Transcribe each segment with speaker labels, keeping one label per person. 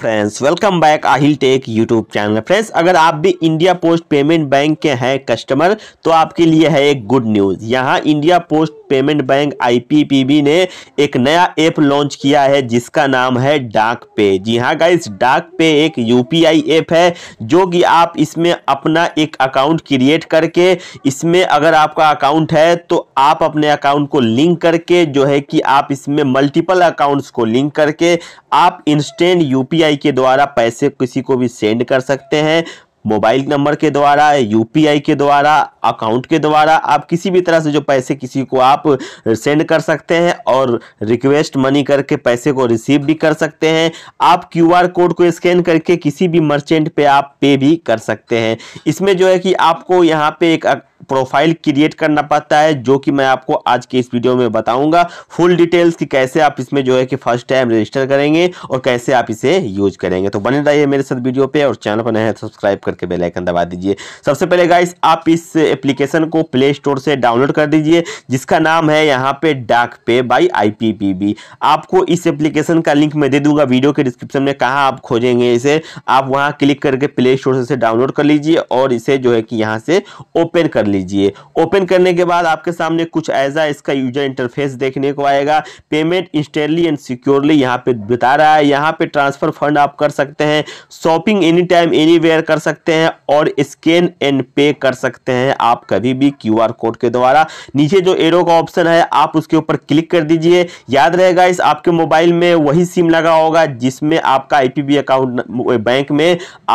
Speaker 1: friends welcome back Aahil tech YouTube channel friends अगर आप भी इंडिया पोस्ट पेमेंट बैंक के हैं कस्टमर तो आपके लिए है एक गुड न्यूज़ यहाँ India Post Payment Bank IPPB ने एक नया ऐप लॉन्च किया है जिसका नाम है डाक पे जी हाँ गाइस डाक पे एक यूपीआई ऐप है जो कि आप इसमें अपना एक अकाउंट क्रिएट करके इसमें अगर आपका अकाउंट है तो आप अपने अकाउंट को लिंक करके जो है कि आप इसमें मल्टीपल अकाउंट्स को लिंक करके आप इंस्टेंट यूपीआई के द्वारा पैसे किसी को भी सेंड कर सकते हैं मोबाइल नंबर के द्वारा यूपीआई के द्वारा अकाउंट के द्वारा आप किसी भी तरह से जो पैसे किसी को आप सेंड कर सकते हैं और रिक्वेस्ट मनी करके पैसे को रिसीव भी कर सकते हैं आप क्यूआर कोड को स्कैन करके किसी भी मर्चेंट पे आप पे भी कर सकते हैं इसमें जो है कि आपको यहाँ पे एक प्रोफाइल क्रिएट करना पड़ता है जो कि मैं आपको आज के इस वीडियो में बताऊंगा फुल डिटेल्स कि कैसे आप इसमें जो है कि फर्स्ट टाइम रजिस्टर करेंगे और कैसे आप इसे यूज करेंगे तो बने रहिए मेरे साथ वीडियो पे और चैनल पर नए हैं तो सब्सक्राइब करके बेल आइकन दबा दीजिए सबसे पहले गाइस आप इस एप्लीकेशन को प्ले स्टोर से डाउनलोड कर दीजिए जिसका नाम है यहाँ पे डाक पे बाई आई आपको इस एप्लीकेशन का लिंक मैं दे दूंगा वीडियो के डिस्क्रिप्शन में कहाँ आप खोजेंगे इसे आप वहाँ क्लिक करके प्ले स्टोर से डाउनलोड कर लीजिए और इसे जो है कि यहाँ से ओपन कर कर लीजिए ओपन करने के बाद आपके सामने कुछ ऐसा इसका यूजर इंटरफेस देखने को आएगा पेमेंट इंस्टेंटली एंड सिक्योरली यहाँ पे बता रहा है यहाँ पे ट्रांसफर फंड आप कर सकते हैं शॉपिंग एनी टाइम एनी कर सकते हैं और स्कैन एंड पे कर सकते हैं आप कभी भी क्यू कोड के द्वारा नीचे जो एरो का ऑप्शन है आप उसके ऊपर क्लिक कर दीजिए याद रहेगा इस आपके मोबाइल में वही सिम लगा होगा जिसमें आपका आईपीबी अकाउंट बैंक में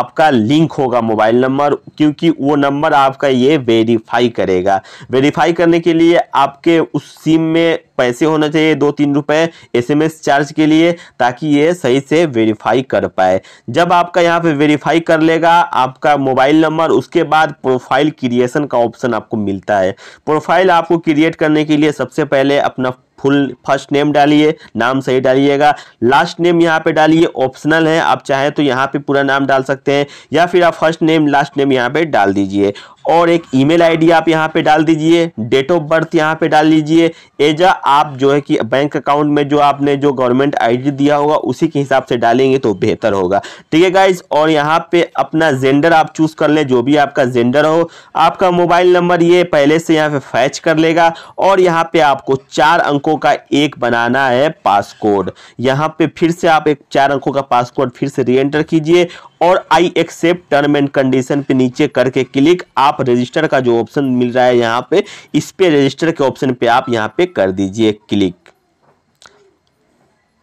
Speaker 1: आपका लिंक होगा मोबाइल नंबर क्योंकि वो नंबर आपका ये वेरी वेरीफाई करेगा वेरीफाई करने के लिए आपके उस सिम में पैसे होना चाहिए दो तीन रुपए एसएमएस चार्ज के लिए ताकि ये सही से वेरीफाई कर पाए जब आपका यहाँ पे वेरीफाई कर लेगा आपका मोबाइल नंबर उसके बाद प्रोफाइल क्रिएशन का ऑप्शन आपको मिलता है प्रोफाइल आपको क्रिएट करने के लिए सबसे पहले अपना फुल फर्स्ट नेम डालिए नाम सही डालिएगा लास्ट नेम यहाँ पे डालिए ऑप्शनल है आप चाहें तो यहाँ पे पूरा नाम डाल सकते हैं या फिर आप फर्स्ट नेम लास्ट नेम यहाँ पे डाल दीजिए और एक ईमेल आईडी आप यहाँ पे डाल दीजिए डेट ऑफ बर्थ यहाँ पे डाल लीजिए एजा आप जो है कि बैंक अकाउंट में जो आपने जो गवर्नमेंट आईडी दिया होगा उसी के हिसाब से डालेंगे तो बेहतर होगा ठीक है गाइज और यहाँ पे अपना जेंडर आप चूज कर लें जो भी आपका जेंडर हो आपका मोबाइल नंबर ये पहले से यहाँ पे फैच कर लेगा और यहाँ पे आपको चार अंकों अंकों का एक बनाना है पासकोड यहाँ पे फिर से आप एक चार अंकों का पासकोड फिर से एंटर कीजिए और I accept term and condition पे नीचे करके क्लिक आप रजिस्टर का जो ऑप्शन मिल रहा है यहाँ पे इस पे रजिस्टर के ऑप्शन पे आप यहाँ पे कर दीजिए क्लिक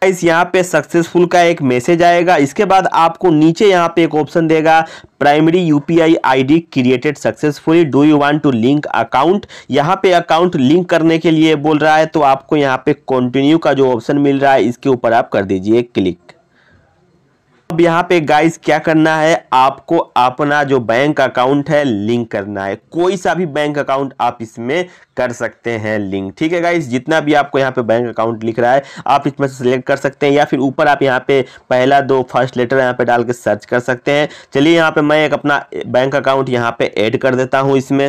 Speaker 1: गाइस यहाँ पे सक्सेसफुल का एक मैसेज आएगा इसके बाद आपको नीचे यहाँ पे एक ऑप्शन देगा primary UPI ID created successfully do you want to link account यहाँ पे अकाउंट लिंक करने के लिए बोल रहा है तो आपको यहाँ पे कंटिन्यू का जो ऑप्शन मिल रहा है इसके ऊपर आप कर दीजिए क्लिक अब यहाँ पे गाइस क्या करना है आपको अपना जो बैंक अकाउंट है लिंक करना है कोई सा भी बैंक अकाउंट आप इसमें कर सकते हैं लिंक ठीक है गाइस जितना भी आपको यहाँ पे बैंक अकाउंट लिख रहा है आप इसमें से सिलेक्ट कर सकते हैं या फिर ऊपर आप यहाँ पे पहला दो फर्स्ट लेटर यहाँ पे डाल के सर्च कर सकते हैं चलिए यहाँ पे मैं एक अपना बैंक अकाउंट यहाँ पे ऐड कर देता हूँ इसमें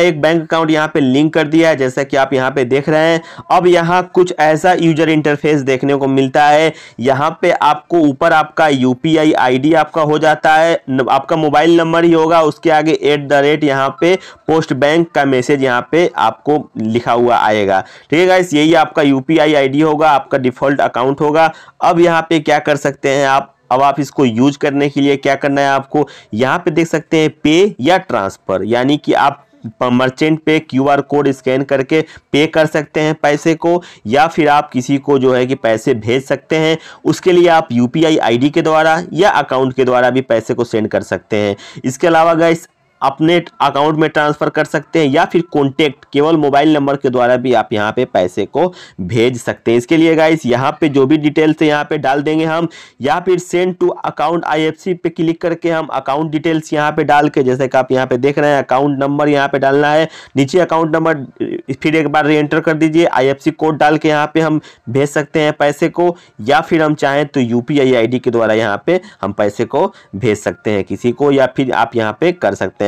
Speaker 1: एक बैंक अकाउंट यहाँ पे लिंक कर दिया है जैसा कि आप यहाँ पे देख रहे हैं अब यहाँ कुछ ऐसा यूजर इंटरफेस देखने को मिलता है यहाँ पे आपको ऊपर आपका यूपीआई आईडी आपका हो जाता है आपका मोबाइल नंबर ही होगा उसके आगे एट द रेट यहाँ पे पोस्ट बैंक का मैसेज यहाँ पे आपको लिखा हुआ आएगा ठीक है गाइस यही आपका यूपीआई आईडी होगा आपका डिफॉल्ट अकाउंट होगा अब यहाँ पे क्या कर सकते हैं आप अब आप इसको यूज करने के लिए क्या करना है आपको यहाँ पे देख सकते हैं पे या ट्रांसफर यानी कि आप मर्चेंट पे क्यूआर कोड स्कैन करके पे कर सकते हैं पैसे को या फिर आप किसी को जो है कि पैसे भेज सकते हैं उसके लिए आप यूपीआई आईडी के द्वारा या अकाउंट के द्वारा भी पैसे को सेंड कर सकते हैं इसके अलावा गैस अपने अकाउंट में ट्रांसफ़र कर सकते हैं या फिर कॉन्टैक्ट केवल मोबाइल नंबर के द्वारा भी आप यहाँ पे पैसे को भेज सकते हैं इसके लिए गाइस यहाँ पे जो भी डिटेल्स है यहाँ पे डाल देंगे हम या फिर सेंड टू अकाउंट आईएफसी पे क्लिक करके हम अकाउंट डिटेल्स यहाँ पे डाल के जैसे कि आप यहाँ पे देख रहे हैं अकाउंट नंबर यहाँ पे डालना है नीचे अकाउंट नंबर फिर एक बार री कर दीजिए आई कोड डाल के यहाँ पे हम भेज सकते हैं पैसे को या फिर हम चाहें तो यू पी के द्वारा यहाँ पे हम पैसे को भेज सकते हैं किसी को या फिर आप यहाँ पे कर सकते हैं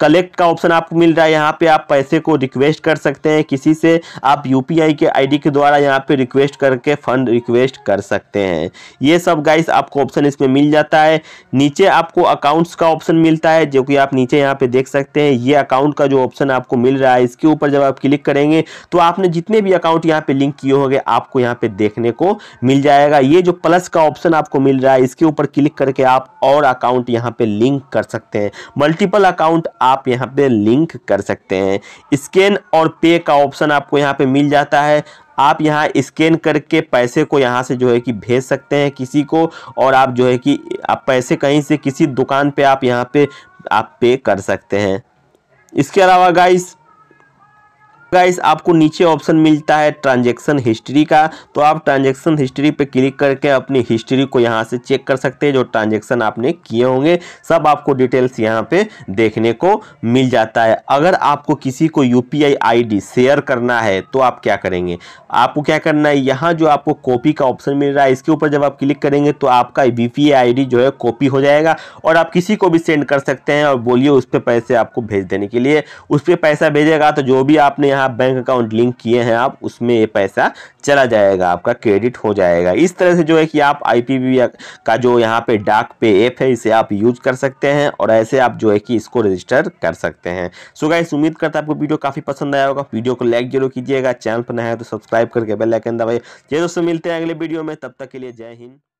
Speaker 1: कलेक्ट का ऑप्शन आपको मिल रहा है यहाँ पे आप पैसे को रिक्वेस्ट कर सकते हैं किसी से आप यूपीआई के आईडी के द्वारा यहाँ पे रिक्वेस्ट करके फंड रिक्वेस्ट कर सकते हैं ये सब गाइस आपको ऑप्शन इसमें मिल जाता है नीचे आपको अकाउंट्स का ऑप्शन मिलता है जो कि आप नीचे यहाँ पे देख सकते हैं ये अकाउंट का जो ऑप्शन आपको मिल रहा है इसके ऊपर जब आप क्लिक करेंगे तो आपने जितने भी अकाउंट यहाँ पे लिंक किए होंगे आपको यहाँ पे देखने को मिल जाएगा ये जो प्लस का ऑप्शन आपको मिल रहा है इसके ऊपर क्लिक करके आप और अकाउंट यहाँ पे लिंक कर सकते हैं मल्टीपल अकाउंट आप यहाँ पे लिंक कर सकते हैं स्कैन और पे का ऑप्शन आपको यहाँ पे मिल जाता है आप यहाँ स्कैन करके पैसे को यहाँ से जो है कि भेज सकते हैं किसी को और आप जो है कि आप पैसे कहीं से किसी दुकान पे आप यहाँ पे आप पे कर सकते हैं इसके अलावा गाइस गाइस आपको नीचे ऑप्शन मिलता है ट्रांजैक्शन हिस्ट्री का तो आप ट्रांजैक्शन हिस्ट्री पे क्लिक करके अपनी हिस्ट्री को यहाँ से चेक कर सकते हैं जो ट्रांजैक्शन आपने किए होंगे सब आपको डिटेल्स यहाँ पे देखने को मिल जाता है अगर आपको किसी को यू पी शेयर करना है तो आप क्या करेंगे आपको क्या करना है यहाँ जो आपको कॉपी का ऑप्शन मिल रहा है इसके ऊपर जब आप क्लिक करेंगे तो आपका यू पी जो है कॉपी हो जाएगा और आप किसी को भी सेंड कर सकते हैं और बोलिए उस पर पैसे आपको भेज देने के लिए उस पर पैसा भेजेगा तो जो भी आपने यहाँ बैंक अकाउंट लिंक किए हैं आप उसमें ये पैसा चला जाएगा आपका क्रेडिट हो जाएगा इस तरह से जो है कि आप आई का जो यहाँ पे डाक पे ऐप है इसे आप यूज कर सकते हैं और ऐसे आप जो है कि इसको रजिस्टर कर सकते हैं सो गाइस उम्मीद करता है आपको वीडियो काफ़ी पसंद आया होगा वीडियो को लाइक जरूर कीजिएगा चैनल पर नया है तो सब्सक्राइब करके बेलाइकन दबाइए जय दोस्तों मिलते हैं अगले वीडियो में तब तक के लिए जय हिंद